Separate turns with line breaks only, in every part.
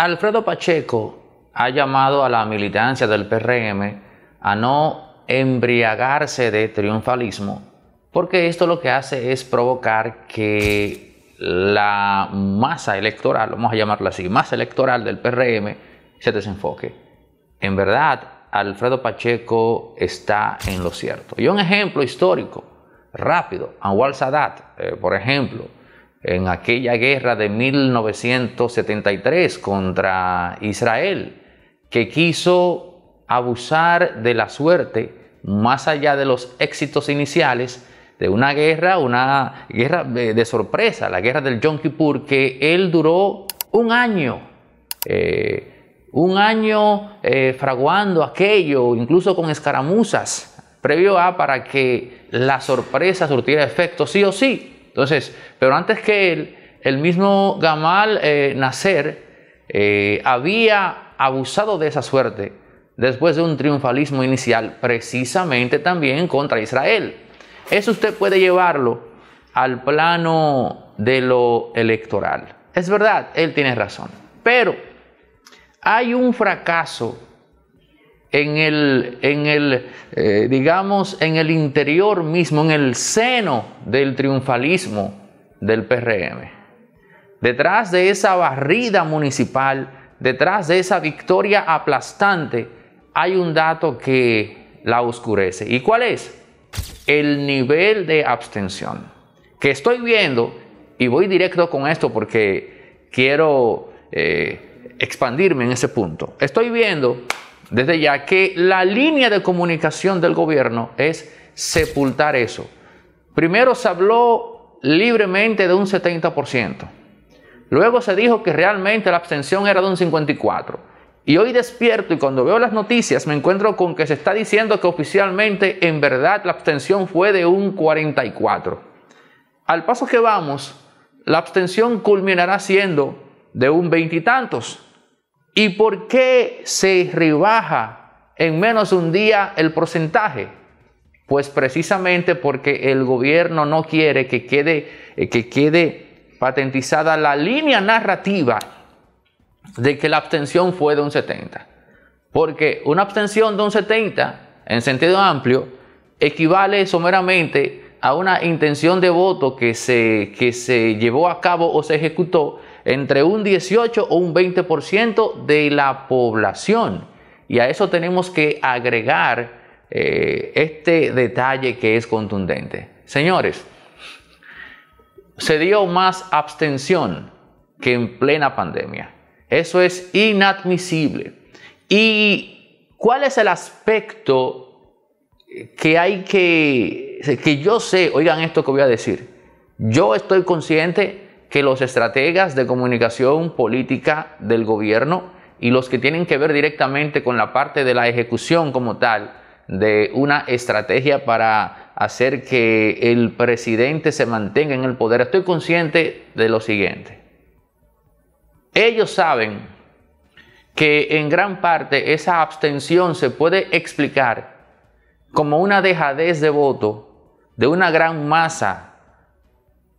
Alfredo Pacheco ha llamado a la militancia del PRM a no embriagarse de triunfalismo, porque esto lo que hace es provocar que la masa electoral, vamos a llamarla así, masa electoral del PRM se desenfoque. En verdad, Alfredo Pacheco está en lo cierto. Y un ejemplo histórico, rápido, Anwar Sadat, eh, por ejemplo, en aquella guerra de 1973 contra Israel, que quiso abusar de la suerte más allá de los éxitos iniciales de una guerra, una guerra de, sorpresa, la guerra del Yom Kippur, que él duró un año, eh, un año eh, fraguando aquello, incluso con escaramuzas, previo a para que la sorpresa surtiera efecto sí o sí. Entonces, pero antes que él, el mismo Gamal eh, Nasser eh, había abusado de esa suerte después de un triunfalismo inicial, precisamente también contra Israel. Eso usted puede llevarlo al plano de lo electoral. Es verdad, él tiene razón, pero hay un fracaso en el, en el eh, digamos, en el interior mismo, en el seno del triunfalismo del PRM. Detrás de esa barrida municipal, detrás de esa victoria aplastante, hay un dato que la oscurece. ¿Y cuál es? El nivel de abstención. Que estoy viendo, y voy directo con esto porque quiero eh, expandirme en ese punto. Estoy viendo desde ya que la línea de comunicación del gobierno es sepultar eso. Primero se habló libremente de un 70%. Luego se dijo que realmente la abstención era de un 54%. Y hoy despierto y cuando veo las noticias me encuentro con que se está diciendo que oficialmente en verdad la abstención fue de un 44%. Al paso que vamos, la abstención culminará siendo de un veintitantos ¿Y por qué se rebaja en menos de un día el porcentaje? Pues precisamente porque el gobierno no quiere que quede, eh, que quede patentizada la línea narrativa de que la abstención fue de un 70. Porque una abstención de un 70, en sentido amplio, equivale someramente a una intención de voto que se, que se llevó a cabo o se ejecutó entre un 18 o un 20% de la población. Y a eso tenemos que agregar eh, este detalle que es contundente. Señores, se dio más abstención que en plena pandemia. Eso es inadmisible. ¿Y cuál es el aspecto que hay que, que yo sé, oigan esto que voy a decir, yo estoy consciente que los estrategas de comunicación política del gobierno y los que tienen que ver directamente con la parte de la ejecución como tal de una estrategia para hacer que el presidente se mantenga en el poder, estoy consciente de lo siguiente. Ellos saben que en gran parte esa abstención se puede explicar como una dejadez de voto de una gran masa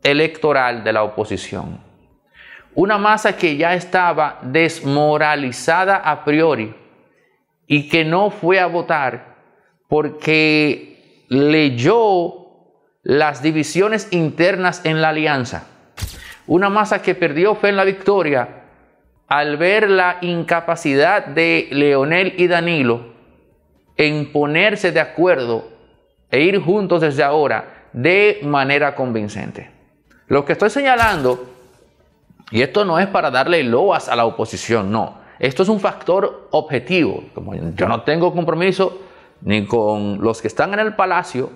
electoral de la oposición. Una masa que ya estaba desmoralizada a priori y que no fue a votar porque leyó las divisiones internas en la alianza. Una masa que perdió fe en la victoria al ver la incapacidad de Leonel y Danilo en ponerse de acuerdo e ir juntos desde ahora de manera convincente. Lo que estoy señalando, y esto no es para darle loas a la oposición, no. Esto es un factor objetivo. Como yo no tengo compromiso ni con los que están en el palacio,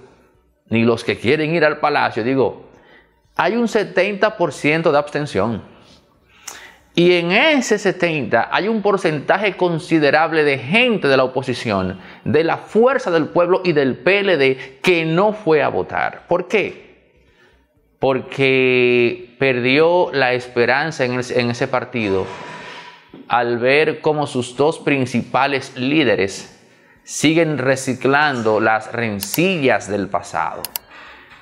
ni los que quieren ir al palacio, digo, hay un 70% de abstención. Y en ese 70 hay un porcentaje considerable de gente de la oposición, de la fuerza del pueblo y del PLD que no fue a votar. ¿Por qué? porque perdió la esperanza en, ese partido al ver cómo sus dos principales líderes siguen reciclando las rencillas del pasado,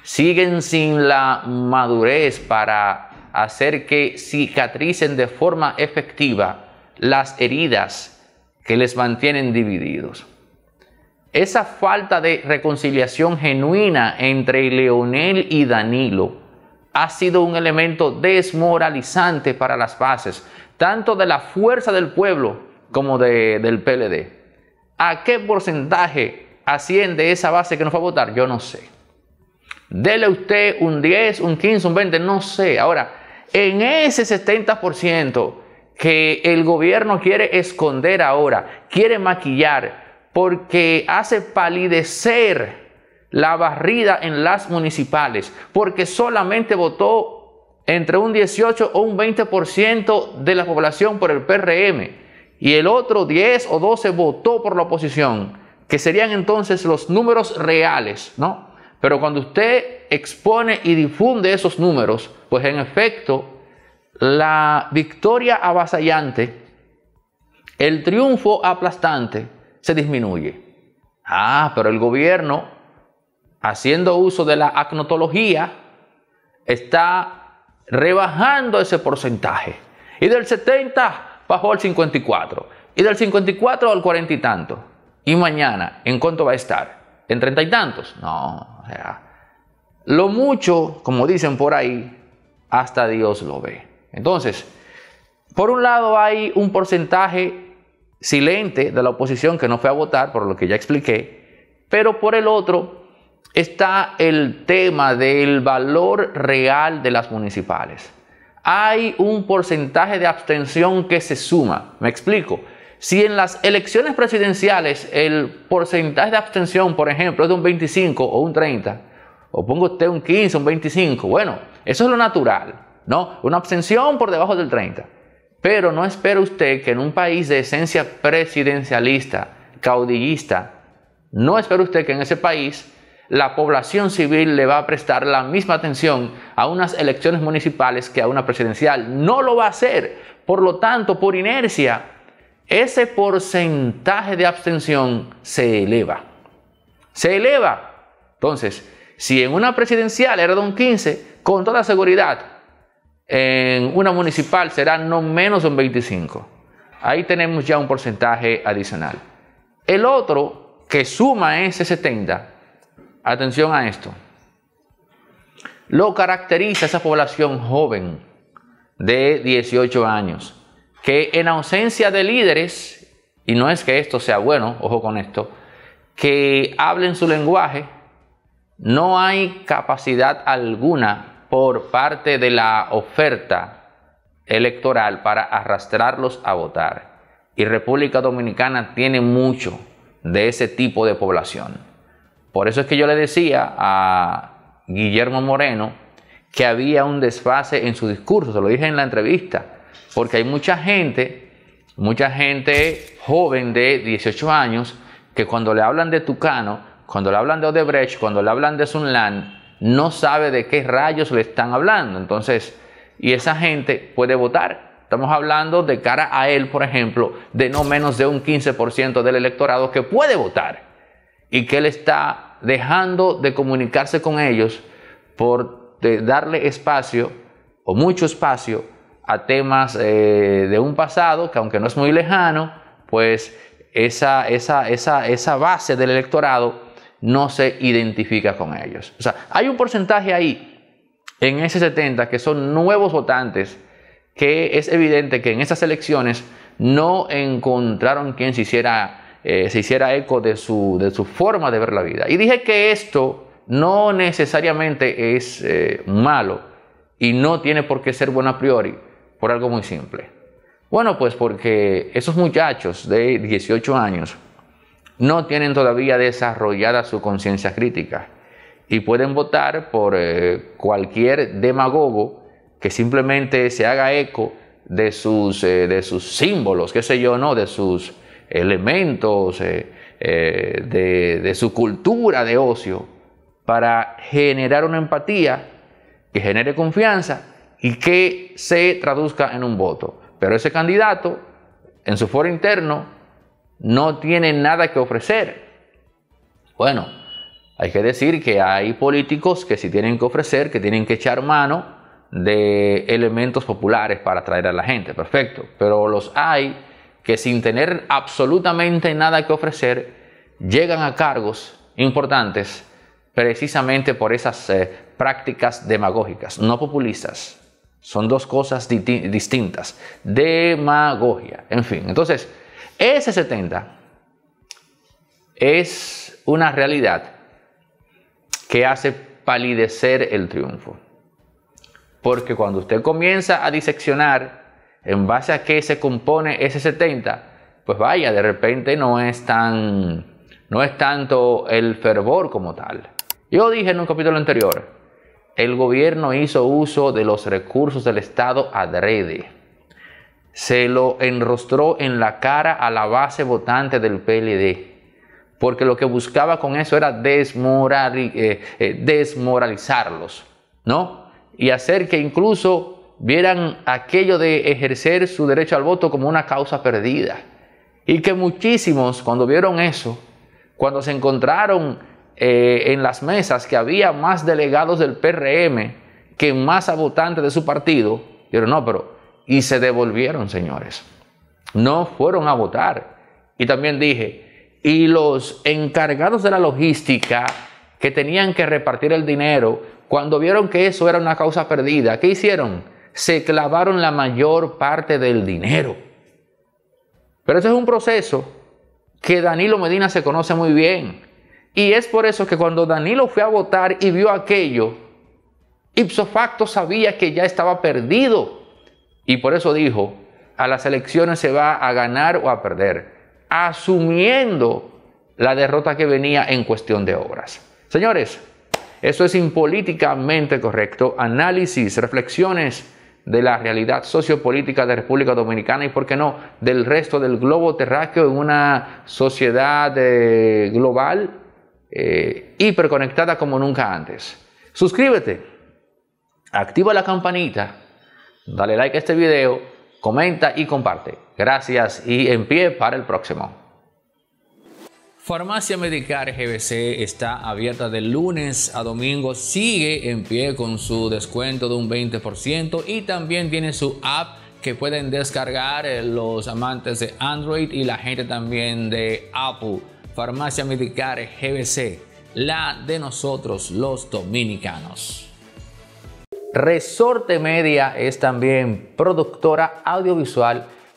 siguen sin la madurez para hacer que cicatricen de forma efectiva las heridas que les mantienen divididos. Esa falta de reconciliación genuina entre Leonel y Danilo ha sido un elemento desmoralizante para las bases, tanto de la fuerza del pueblo como del PLD. ¿A qué porcentaje asciende esa base que nos va a votar? Yo no sé. Dele usted un 10, un 15, un 20, no sé. Ahora, en ese 70% que el gobierno quiere esconder ahora, quiere maquillar, porque hace palidecer la barrida en las municipales, porque solamente votó entre un 18 o un 20% de la población por el PRM y el otro 10 o 12 votó por la oposición, que serían entonces los números reales, ¿no? Pero cuando usted expone y difunde esos números, pues en efecto, la victoria avasallante, el triunfo aplastante, se disminuye. Ah, pero el gobierno haciendo uso de la acnotología, está rebajando ese porcentaje. Y del 70 bajó al 54. Y del 54 al 40 y tanto. Y mañana, ¿en cuánto va a estar? ¿En treinta y tantos? No, lo mucho, como dicen por ahí, hasta Dios lo ve. Entonces, por un lado hay un porcentaje silente de la oposición que no fue a votar, por lo que ya expliqué, pero por el otro está el tema del valor real de las municipales. Hay un porcentaje de abstención que se suma. Me explico. Si en las elecciones presidenciales el porcentaje de abstención, por ejemplo, es de un 25 o un 30, o pongo usted un 15, un 25, bueno, eso es lo natural, ¿no? Una abstención por debajo del 30. Pero no espera usted que en un país de esencia presidencialista, caudillista, no espera usted que en ese país la población civil le va a prestar la misma atención a unas elecciones municipales que a una presidencial. No lo va a hacer. Por lo tanto, por inercia, ese porcentaje de abstención se eleva. Se eleva. Entonces, si en una presidencial era de un 15, con toda seguridad, en una municipal será no menos de un 25. Ahí tenemos ya un porcentaje adicional. El otro que suma ese 70 Atención a esto. Lo caracteriza esa población joven de 18 años, que en ausencia de líderes, y no es que esto sea bueno, ojo con esto, que hablen su lenguaje, no hay capacidad alguna por parte de la oferta electoral para arrastrarlos a votar. Y República Dominicana tiene mucho de ese tipo de población. Por eso es que yo le decía a Guillermo Moreno que había un desfase en su discurso, se lo dije en la entrevista, porque hay mucha gente, mucha gente joven de 18 años, que cuando le hablan de Tucano, cuando le hablan de Odebrecht, cuando le hablan de Sunland, no sabe de qué rayos le están hablando. Entonces, y esa gente puede votar. Estamos hablando de cara a él, por ejemplo, de no menos de un 15% del electorado que puede votar y que Él está dejando de comunicarse con ellos por darle espacio o mucho espacio a temas eh, de un pasado que aunque no es muy lejano, pues esa, esa, esa base del electorado no se identifica con ellos. O sea, hay un porcentaje ahí en ese 70 que son nuevos votantes que es evidente que en esas elecciones no encontraron quien se hiciera eh, se hiciera eco de su, forma de ver la vida. Y dije que esto no necesariamente es eh, malo y no tiene por qué ser bueno a priori, por algo muy simple. Bueno, pues porque esos muchachos de 18 años no tienen todavía desarrollada su conciencia crítica y pueden votar por eh, cualquier demagogo que simplemente se haga eco de sus, de sus símbolos, qué sé yo, no, de sus elementos eh, eh, de, de su cultura de ocio para generar una empatía que genere confianza y que se traduzca en un voto. Pero ese candidato, en su foro interno, no tiene nada que ofrecer. Bueno, hay que decir que hay políticos que sí tienen que ofrecer, que tienen que echar mano de elementos populares para atraer a la gente, perfecto. Pero los hay que sin tener absolutamente nada que ofrecer, llegan a cargos importantes precisamente por esas eh, prácticas demagógicas, no populistas. Son dos cosas distintas. Demagogia, en fin. Entonces, ese 70 es una realidad que hace palidecer el triunfo. Porque cuando usted comienza a diseccionar en base a qué se compone ese 70, pues vaya, de repente no es tan no es tanto el fervor como tal. Yo dije en un capítulo anterior, el gobierno hizo uso de los recursos del Estado adrede. Se lo enrostró en la cara a la base votante del PLD, porque lo que buscaba con eso era eh, eh, desmoralizarlos, ¿no? Y hacer que incluso vieran aquello de ejercer su derecho al voto como una causa perdida. Y que muchísimos, cuando vieron eso, cuando se encontraron eh, en las mesas que había más delegados del PRM que más votantes de su partido, dijeron, no, pero, y se devolvieron, señores. No fueron a votar. Y también dije, y los encargados de la logística que tenían que repartir el dinero, cuando vieron que eso era una causa perdida, ¿qué hicieron? se clavaron la mayor parte del dinero. Pero ese es un proceso que Danilo Medina se conoce muy bien. Y es por eso que cuando Danilo fue a votar y vio aquello, ipso facto sabía que ya estaba perdido. Y por eso dijo, a las elecciones se va a ganar o a perder, asumiendo la derrota que venía en cuestión de obras. Señores, eso es impolíticamente correcto. Análisis, reflexiones de la realidad sociopolítica de República Dominicana y, por qué no, del resto del globo terráqueo en una sociedad eh, global eh, hiperconectada como nunca antes. Suscríbete, activa la campanita, dale like a este video, comenta y comparte. Gracias y en pie para el próximo. Farmacia Medicare GBC está abierta de lunes a domingo, sigue en pie con su descuento de un 20% y también tiene su app que pueden descargar eh, los amantes de Android y la gente también de Apple. Farmacia Medicar GBC, la de nosotros los dominicanos. Resorte Media es también productora audiovisual